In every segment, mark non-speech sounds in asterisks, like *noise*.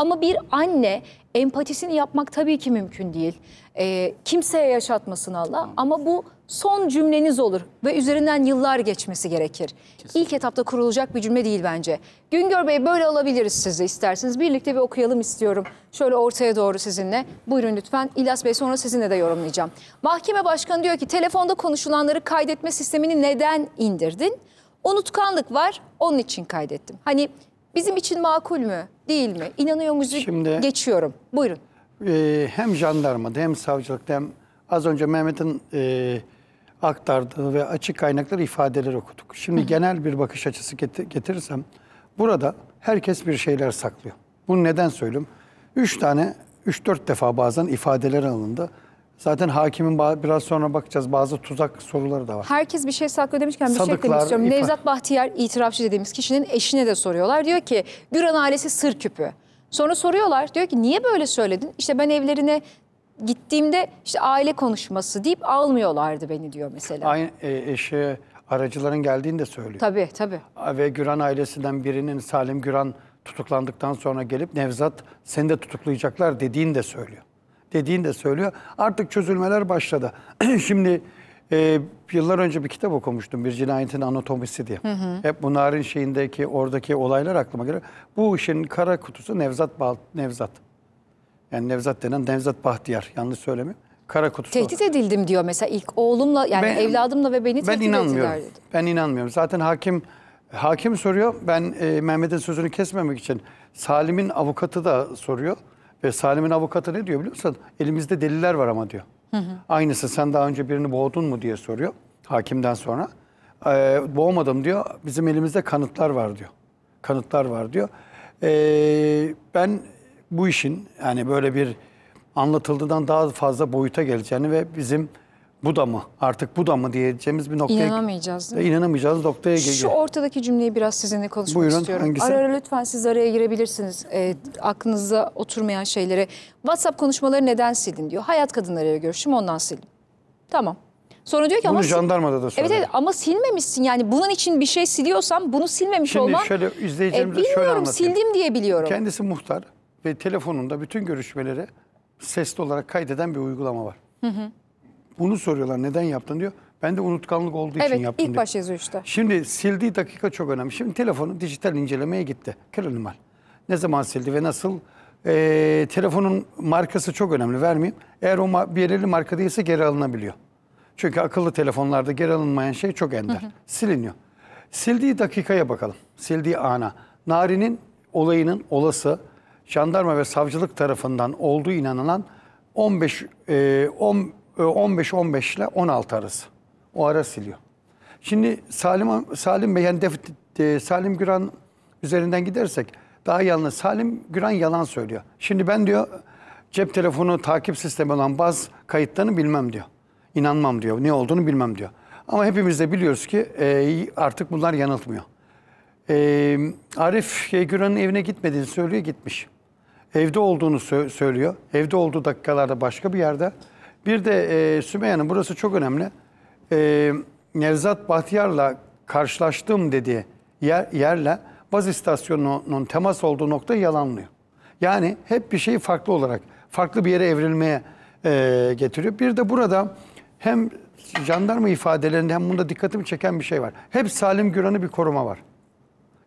Ama bir anne empatisini yapmak tabii ki mümkün değil. E, kimseye yaşatmasın Allah ama bu son cümleniz olur ve üzerinden yıllar geçmesi gerekir. Kesinlikle. İlk etapta kurulacak bir cümle değil bence. Güngör Bey böyle alabiliriz sizi isterseniz. Birlikte bir okuyalım istiyorum. Şöyle ortaya doğru sizinle. Buyurun lütfen. İlyas Bey sonra sizinle de yorumlayacağım. Mahkeme başkanı diyor ki telefonda konuşulanları kaydetme sistemini neden indirdin? Unutkanlık var onun için kaydettim. Hani bizim için makul mü değil mi? İnanıyor musunuz? Şimdi- Geçiyorum. Buyurun. Ee, hem jandarmada hem savcılıkta hem az önce Mehmet'in e, aktardığı ve açık kaynakları ifadeleri okuduk. Şimdi genel bir bakış açısı geti- getirirsem burada herkes bir şeyler saklıyor. Bunu neden söylüyorum? Üç tane, üç dört defa bazen ifadeler alındı. Zaten hakimin biraz sonra bakacağız bazı tuzak soruları da var. Herkes bir şey saklıyor demişken bir Sadıklar, şey eklemek istiyorum. Nevzat Bahtiyar itirafçı dediğimiz kişinin eşine de soruyorlar. Diyor ki Güran ailesi sır küpü. Sonra soruyorlar diyor ki niye böyle söyledin? İşte ben evlerine gittiğimde işte aile konuşması deyip almıyorlardı beni diyor mesela. Aynı e, eşi aracıların geldiğini de söylüyor. Tabii tabii. Ve Güran ailesinden birinin Salim Güran tutuklandıktan sonra gelip Nevzat seni de tutuklayacaklar dediğini de söylüyor dediğini de söylüyor. Artık çözülmeler başladı. *clears throat* Şimdi e, yıllar önce bir kitap okumuştum. Bir cinayetin anatomisi diye. Hı hı. Hep bu narin şeyindeki oradaki olaylar aklıma geliyor. Bu işin kara kutusu Nevzat Bal Nevzat. Yani Nevzat denen Nevzat Bahtiyar. Yanlış söylemiyorum. Kara kutusu. Tehdit edildim diyor mesela ilk oğlumla yani ben, evladımla ve beni tehdit ben inanmıyorum. Dedi. Ben inanmıyorum. Zaten hakim hakim soruyor. Ben e, Mehmet'in sözünü kesmemek için Salim'in avukatı da soruyor. Ve Salim'in avukatı ne diyor biliyor musun? Elimizde deliller var ama diyor. Hı hı. Aynısı sen daha önce birini boğdun mu diye soruyor hakimden sonra. Ee, boğmadım diyor. Bizim elimizde kanıtlar var diyor. Kanıtlar var diyor. Ee, ben bu işin yani böyle bir anlatıldığından daha fazla boyuta geleceğini ve bizim bu da mı artık bu da mı diyeceğimiz bir noktaya inanamayacağız. Değil mi? İnanamayacağız noktaya geliyor. Şu ortadaki cümleyi biraz sizinle konuşmak Buyurun, istiyorum. Hangisi? Ara ara lütfen siz araya girebilirsiniz. E, aklınıza oturmayan şeylere. WhatsApp konuşmaları neden sildin diyor. Hayat kadınlarıyla görüşüm ondan sildim. Tamam. Sonra diyor ki bunu ama jandarmada da söyledi. Evet, evet ama silmemişsin yani bunun için bir şey siliyorsan bunu silmemiş Şimdi olman. Şimdi şöyle izleyicilerimize e, şöyle anlatayım. Bilmiyorum sildim diye biliyorum. Kendisi muhtar ve telefonunda bütün görüşmeleri sesli olarak kaydeden bir uygulama var. Hı hı. Bunu soruyorlar neden yaptın diyor. Ben de unutkanlık olduğu evet, için yaptım. Evet ilk baş yazıyor Şimdi sildiği dakika çok önemli. Şimdi telefonu dijital incelemeye gitti. Kırılmal. Ne zaman sildi ve nasıl? Ee, telefonun markası çok önemli vermeyeyim. Eğer o ma belirli marka değilse geri alınabiliyor. Çünkü akıllı telefonlarda geri alınmayan şey çok ender. Hı hı. Siliniyor. Sildiği dakikaya bakalım. Sildiği ana. Nari'nin olayının olası jandarma ve savcılık tarafından olduğu inanılan 15 e, 10 15-15 e, ile 16 arası. O ara siliyor. Şimdi Salim, Salim Bey, yani def, de, Salim Güran üzerinden gidersek daha yanlış. Salim Güran yalan söylüyor. Şimdi ben diyor cep telefonu takip sistemi olan bazı kayıtlarını bilmem diyor. İnanmam diyor. Ne olduğunu bilmem diyor. Ama hepimiz de biliyoruz ki e, artık bunlar yanıltmıyor. E, Arif Güran'ın evine gitmediğini söylüyor, gitmiş. Evde olduğunu sö söylüyor. Evde olduğu dakikalarda başka bir yerde. Bir de e, Sümeyye Hanım burası çok önemli. E, Nevzat Bahtiyar'la karşılaştığım dediği yer, yerle baz istasyonunun temas olduğu nokta yalanlıyor. Yani hep bir şeyi farklı olarak, farklı bir yere evrilmeye e, getiriyor. Bir de burada hem jandarma ifadelerinde hem bunda dikkatimi çeken bir şey var. Hep Salim Güran'ı bir koruma var.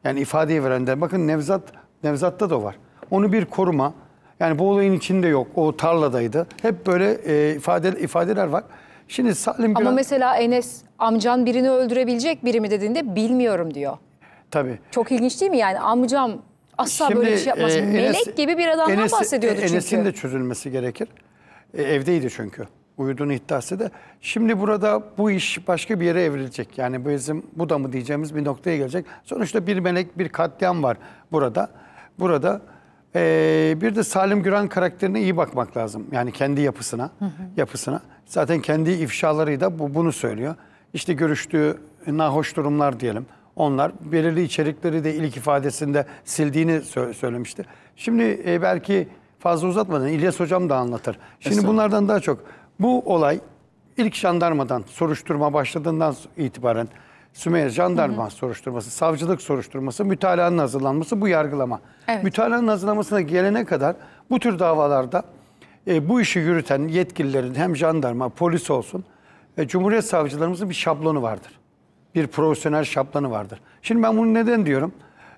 Yani ifadeyi verenler. Bakın Nevzat Nevzat'ta da var. Onu bir koruma, yani bu olayın içinde yok. O tarladaydı. Hep böyle e, ifade ifadeler var. Şimdi Salim Ama Güran... mesela Enes amcan birini öldürebilecek biri mi dediğinde bilmiyorum diyor. Tabii. Çok ilginç değil mi yani amcam asla Şimdi, böyle bir şey yapmaz. E, Enes, Melek gibi bir adamdan Enes, bahsediyordu e, çünkü. Enes'in de çözülmesi gerekir. E, evdeydi çünkü. Uyuduğunu iddiası da. Şimdi burada bu iş başka bir yere evrilecek. Yani bizim bu da mı diyeceğimiz bir noktaya gelecek. Sonuçta bir melek bir katliam var burada. Burada ee, bir de Salim Güran karakterine iyi bakmak lazım. Yani kendi yapısına, hı hı. yapısına. Zaten kendi ifşaları da bu, bunu söylüyor. İşte görüştüğü nahoş durumlar diyelim. Onlar belirli içerikleri de ilk ifadesinde sildiğini sö söylemişti. Şimdi e, belki fazla uzatmadan İlyas Hocam da anlatır. Şimdi bunlardan daha çok. Bu olay ilk jandarmadan soruşturma başladığından itibaren Sümeyye jandarma hı hı. soruşturması, savcılık soruşturması, mütalanın hazırlanması bu yargılama. Evet. Mütalanın hazırlanmasına gelene kadar bu tür davalarda e, bu işi yürüten yetkililerin hem jandarma, polis olsun e, Cumhuriyet savcılarımızın bir şablonu vardır. Bir profesyonel şablonu vardır. Şimdi ben bunu neden diyorum?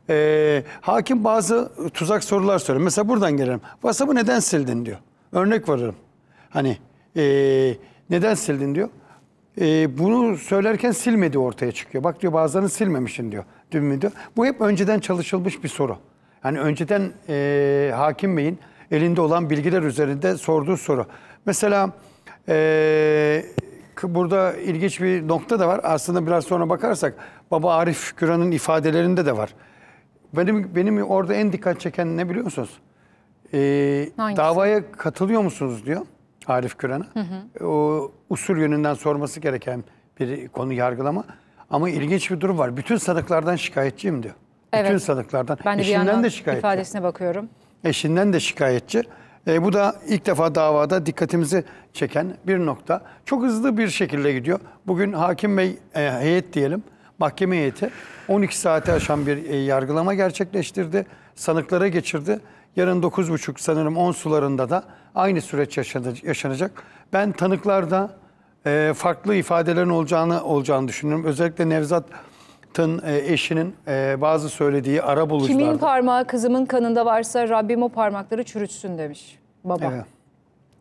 E, hakim bazı tuzak sorular soruyor. Mesela buradan gelelim. WhatsApp'ı neden sildin diyor. Örnek veririm. Hani e, neden sildin diyor e, bunu söylerken silmedi ortaya çıkıyor. Bak diyor bazılarını silmemişsin diyor. Dün mü diyor. Bu hep önceden çalışılmış bir soru. Hani önceden e, hakim beyin elinde olan bilgiler üzerinde sorduğu soru. Mesela e, burada ilginç bir nokta da var. Aslında biraz sonra bakarsak Baba Arif Güran'ın ifadelerinde de var. Benim benim orada en dikkat çeken ne biliyor musunuz? Ee, davaya katılıyor musunuz diyor Arif Güran'a. O usul yönünden sorması gereken bir konu yargılama. Ama ilginç bir durum var. Bütün sadıklardan şikayetçiyim diyor. Evet. Bütün sadıklardan. Ben de Eşinden de şikayetçi. ifadesine bakıyorum. Eşinden de şikayetçi. E, bu da ilk defa davada dikkatimizi çeken bir nokta. Çok hızlı bir şekilde gidiyor. Bugün hakim bey e, heyet diyelim, mahkeme heyeti 12 saate aşan bir e, yargılama gerçekleştirdi. Sanıklara geçirdi. Yarın 9.30 sanırım 10 sularında da aynı süreç yaşanacak. Ben tanıklarda e, farklı ifadelerin olacağını olacağını düşünüyorum. Özellikle Nevzat'ın e, eşinin e, bazı söylediği ara bulucularda. Kimin parmağı kızımın kanında varsa Rabbim o parmakları çürütsün demiş baba. Evet.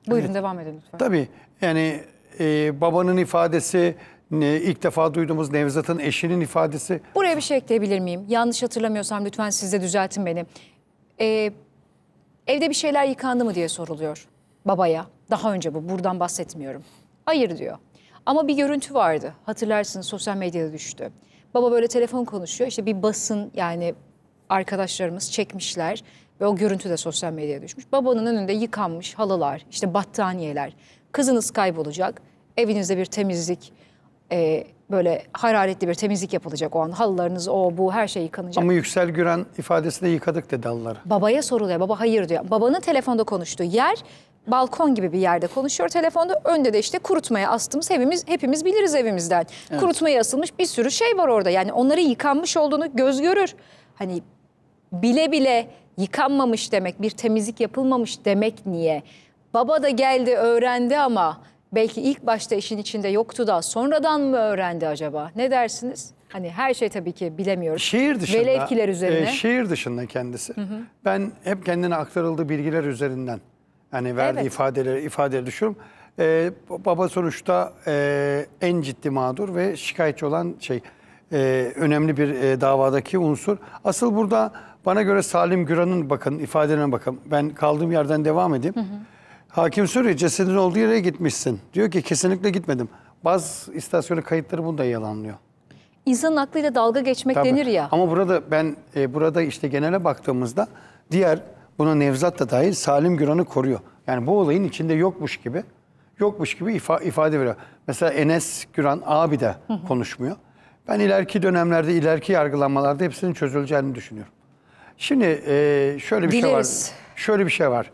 Buyurun evet. devam edin lütfen. Tabii yani e, babanın ifadesi ilk defa duyduğumuz Nevzat'ın eşinin ifadesi. Buraya bir şey ekleyebilir miyim? Yanlış hatırlamıyorsam lütfen siz de düzeltin beni. Ee, evde bir şeyler yıkandı mı diye soruluyor babaya. Daha önce bu buradan bahsetmiyorum. Hayır diyor. Ama bir görüntü vardı. Hatırlarsınız sosyal medyada düştü. Baba böyle telefon konuşuyor. İşte bir basın yani arkadaşlarımız çekmişler ve o görüntü de sosyal medyaya düşmüş. Babanın önünde yıkanmış halılar, işte battaniyeler. Kızınız kaybolacak. Evinizde bir temizlik, e, böyle hararetli bir temizlik yapılacak o an. Halılarınız o bu her şey yıkanacak. Ama Yüksel Güren ifadesinde yıkadık dedi halıları. Babaya soruluyor. Baba hayır diyor. Babanın telefonda konuştuğu yer balkon gibi bir yerde konuşuyor telefonda. Önde de işte kurutmaya astığımız evimiz, hepimiz biliriz evimizden. Evet. Kurutmaya asılmış bir sürü şey var orada. Yani onları yıkanmış olduğunu göz görür. Hani bile bile yıkanmamış demek, bir temizlik yapılmamış demek niye? Baba da geldi öğrendi ama belki ilk başta işin içinde yoktu da sonradan mı öğrendi acaba? Ne dersiniz? Hani her şey tabii ki bilemiyoruz. Şehir dışında. Velev e, üzerine. E, şehir dışında kendisi. Hı hı. Ben hep kendine aktarıldığı bilgiler üzerinden yani verdiği evet. ifadeleri ifadeleri düşünüyorum. Ee, baba sonuçta e, en ciddi mağdur ve şikayetçi olan şey e, önemli bir e, davadaki unsur. Asıl burada bana göre Salim Güran'ın bakın ifadelerine bakın. Ben kaldığım yerden devam edeyim. Hı hı. Hakim soruyor cesedin olduğu yere gitmişsin. Diyor ki kesinlikle gitmedim. Bazı istasyonu kayıtları bunu da yalanlıyor. İnsanın aklıyla dalga geçmek Tabii. denir ya. Ama burada ben e, burada işte genele baktığımızda diğer Buna Nevzat da dahil Salim Güran'ı koruyor. Yani bu olayın içinde yokmuş gibi yokmuş gibi ifa, ifade veriyor. Mesela Enes Güran abi de hı hı. konuşmuyor. Ben ileriki dönemlerde, ileriki yargılanmalarda hepsinin çözüleceğini düşünüyorum. Şimdi e, şöyle bir Biliriz. şey var. Şöyle bir şey var.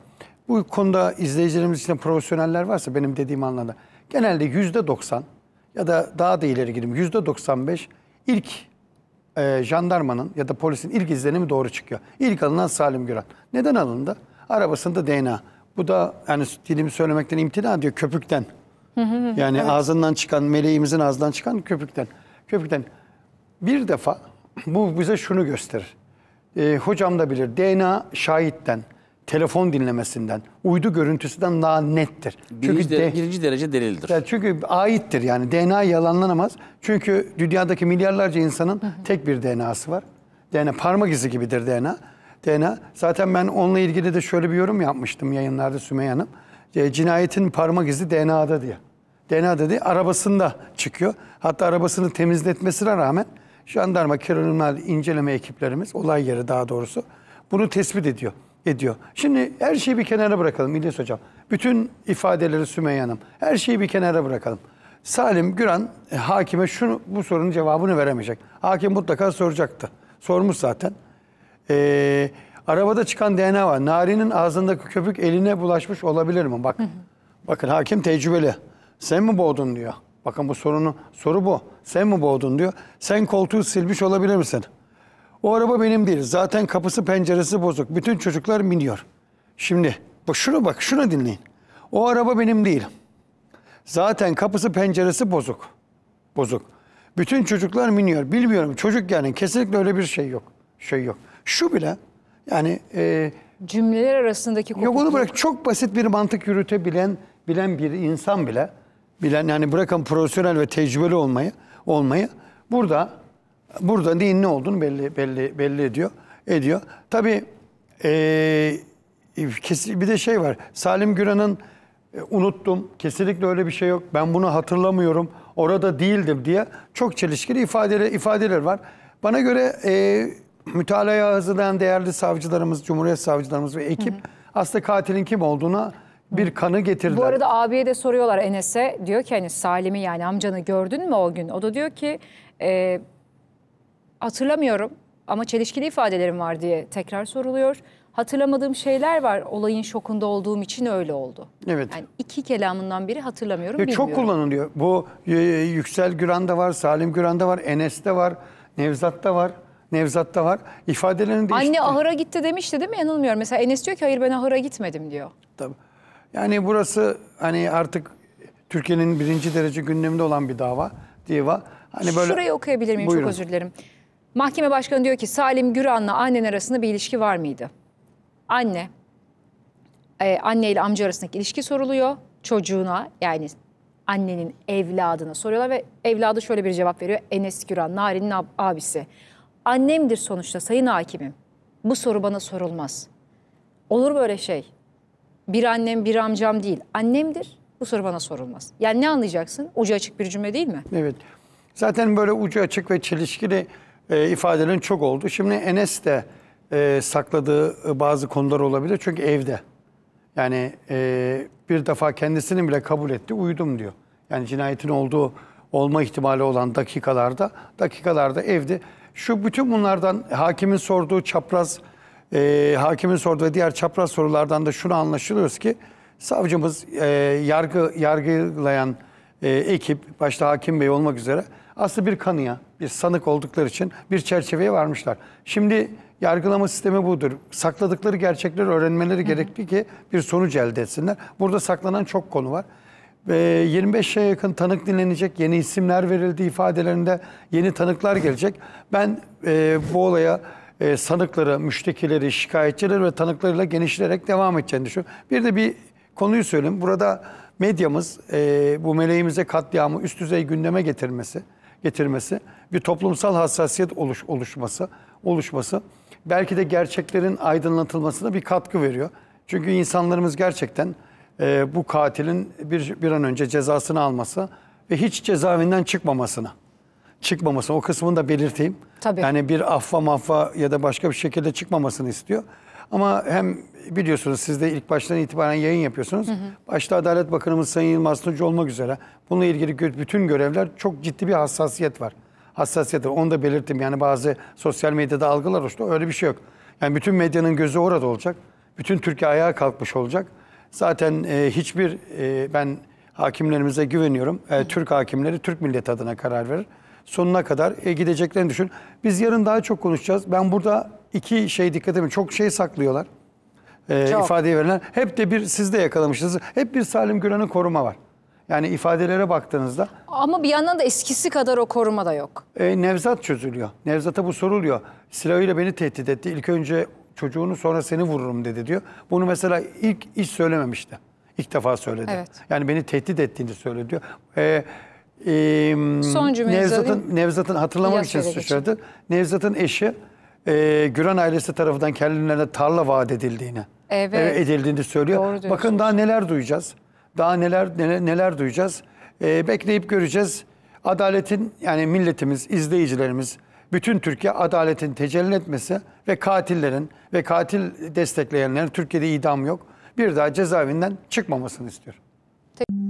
Bu konuda izleyicilerimiz için profesyoneller varsa benim dediğim anlamda. Genelde yüzde doksan ya da daha da ileri gideyim yüzde doksan beş ilk e, jandarmanın ya da polisin ilk izlenimi doğru çıkıyor. İlk alınan Salim Güran. Neden alındı? Arabasında DNA. Bu da yani dilimi söylemekten imtina diyor köpükten. yani evet. ağzından çıkan, meleğimizin ağzından çıkan köpükten. Köpükten. Bir defa *clears throat* bu bize şunu gösterir. E, hocam da bilir DNA şahitten, telefon dinlemesinden, uydu görüntüsünden daha nettir. Birinci, çünkü de, birinci derece delildir. Yani çünkü aittir yani DNA yalanlanamaz. Çünkü dünyadaki milyarlarca insanın tek bir DNA'sı var. DNA parmak izi gibidir DNA. DNA zaten ben onunla ilgili de şöyle bir yorum yapmıştım yayınlarda Sümeyye Hanım. E, cinayetin parmak izi DNA'da diye. DNA dedi arabasında çıkıyor. Hatta arabasını temizletmesine rağmen jandarma kriminal inceleme ekiplerimiz olay yeri daha doğrusu bunu tespit ediyor ediyor. Şimdi her şeyi bir kenara bırakalım İlyas Hocam. Bütün ifadeleri Sümeyye Hanım. Her şeyi bir kenara bırakalım. Salim Güran e, hakime şunu bu sorunun cevabını veremeyecek. Hakim mutlaka soracaktı. Sormuş zaten. Ee, arabada çıkan DNA var. Nari'nin ağzındaki köpük eline bulaşmış olabilir mi? Bak. Hı hı. Bakın hakim tecrübeli. Sen mi boğdun diyor. Bakın bu sorunu soru bu. Sen mi boğdun diyor. Sen koltuğu silmiş olabilir misin? O araba benim değil. Zaten kapısı penceresi bozuk. Bütün çocuklar biniyor. Şimdi bak şunu bak şunu dinleyin. O araba benim değil. Zaten kapısı penceresi bozuk. Bozuk. Bütün çocuklar biniyor. Bilmiyorum çocuk yani kesinlikle öyle bir şey yok. Şey yok. Şu bile yani e, cümleler arasındaki kopukluk. Yok onu bırak çok basit bir mantık yürütebilen bilen bir insan bile bilen yani bırakın profesyonel ve tecrübeli olmayı olmayı burada burada neyin ne olduğunu belli belli belli ediyor. Ediyor. Tabii e, bir de şey var. Salim Güran'ın e, unuttum. Kesinlikle öyle bir şey yok. Ben bunu hatırlamıyorum. Orada değildim diye çok çelişkili ifadeler ifadeler var. Bana göre e, mütalaya hazırlayan değerli savcılarımız, Cumhuriyet savcılarımız ve ekip hı hı. aslında katilin kim olduğuna bir kanı getirdiler. Bu arada abiye de soruyorlar Enes'e. Diyor ki hani Salim'i yani amcanı gördün mü o gün? O da diyor ki e, hatırlamıyorum ama çelişkili ifadelerim var diye tekrar soruluyor. Hatırlamadığım şeyler var. Olayın şokunda olduğum için öyle oldu. Evet. Yani iki kelamından biri hatırlamıyorum, ya bilmiyorum. Çok kullanılıyor. Bu e, e, Yüksel Güran'da var, Salim Güran'da var, Enes'te var, Nevzat'ta var. Nevzat'ta var. İfadelerini değişti. Anne ahıra gitti demişti değil mi? Yanılmıyorum. Mesela Enes diyor ki hayır ben ahıra gitmedim diyor. Tabii. Yani burası hani artık Türkiye'nin birinci derece gündeminde olan bir dava. Diva. Hani böyle... Şurayı okuyabilir miyim? Buyurun. Çok özür dilerim. Mahkeme başkanı diyor ki Salim Güran'la annen arasında bir ilişki var mıydı? Anne, e, anne ile amca arasındaki ilişki soruluyor çocuğuna yani annenin evladına soruyorlar ve evladı şöyle bir cevap veriyor. Enes Güran, Nari'nin ab abisi. Annemdir sonuçta sayın hakimim. Bu soru bana sorulmaz. Olur böyle şey. Bir annem bir amcam değil. Annemdir bu soru bana sorulmaz. Yani ne anlayacaksın? Ucu açık bir cümle değil mi? Evet. Zaten böyle ucu açık ve çelişkili e, ifadelerin çok oldu. Şimdi Enes de e, sakladığı e, bazı konular olabilir çünkü evde. Yani e, bir defa kendisini bile kabul etti uyudum diyor. Yani cinayetin olduğu olma ihtimali olan dakikalarda, dakikalarda evde. Şu bütün bunlardan hakimin sorduğu çapraz, e, hakimin sorduğu diğer çapraz sorulardan da şunu anlaşılıyoruz ki savcımız e, yargı yargılayan e, ekip başta hakim bey olmak üzere Aslı bir kanıya, bir sanık oldukları için bir çerçeveye varmışlar. Şimdi yargılama sistemi budur. Sakladıkları gerçekleri öğrenmeleri Hı gerekli ki bir sonuç elde etsinler. Burada saklanan çok konu var. E, 25'e yakın tanık dinlenecek, yeni isimler verildi ifadelerinde, yeni tanıklar gelecek. Ben e, bu olaya e, sanıkları, müştekileri, şikayetçileri ve tanıklarıyla genişleyerek devam edeceğini düşünüyorum. Bir de bir konuyu söyleyeyim. Burada medyamız e, bu meleğimize katliamı üst düzey gündeme getirmesi, getirmesi, bir toplumsal hassasiyet oluş, oluşması, oluşması belki de gerçeklerin aydınlatılmasına bir katkı veriyor. Çünkü insanlarımız gerçekten e, bu katilin bir, bir an önce cezasını alması ve hiç cezaevinden çıkmamasına çıkmamasını o kısmını da belirteyim. Tabii. Yani bir affa maffa ya da başka bir şekilde çıkmamasını istiyor. Ama hem biliyorsunuz siz de ilk baştan itibaren yayın yapıyorsunuz. Hı hı. Başta Adalet Bakanımız Sayın Yılmaz Tunç olmak üzere bununla ilgili bütün görevler çok ciddi bir hassasiyet var. Hassasiyet var. Onu da belirttim. Yani bazı sosyal medyada algılar oluştu. Öyle bir şey yok. Yani bütün medyanın gözü orada olacak. Bütün Türkiye ayağa kalkmış olacak. Zaten e, hiçbir e, ben hakimlerimize güveniyorum. E, Türk hakimleri Türk millet adına karar verir. Sonuna kadar e, gideceklerini düşün. Biz yarın daha çok konuşacağız. Ben burada iki şey dikkat edin. Çok şey saklıyorlar e, ifadeye verilen hep de bir siz de yakalamışsınız. Hep bir Salim Gülen'in koruma var. Yani ifadelere baktığınızda. Ama bir yandan da eskisi kadar o koruma da yok. E, Nevzat çözülüyor. Nevzat'a bu soruluyor. Silahıyla beni tehdit etti. İlk önce çocuğunu sonra seni vururum dedi diyor. Bunu mesela ilk hiç söylememişti. İlk defa söyledi. Evet. Yani beni tehdit ettiğini söyledi diyor. E, e, Son Nevzat'ın Nevzat'ın hatırlamak için söyledi. Nevzat'ın eşi e, Güran ailesi tarafından kendilerine tarla vaat edildiğini evet. edildiğini söylüyor. Bakın daha neler duyacağız. Daha neler neler, neler duyacağız. Ee, bekleyip göreceğiz. Adaletin yani milletimiz, izleyicilerimiz, bütün Türkiye adaletin tecelli etmesi ve katillerin ve katil destekleyenlerin Türkiye'de idam yok. Bir daha cezaevinden çıkmamasını istiyorum. Te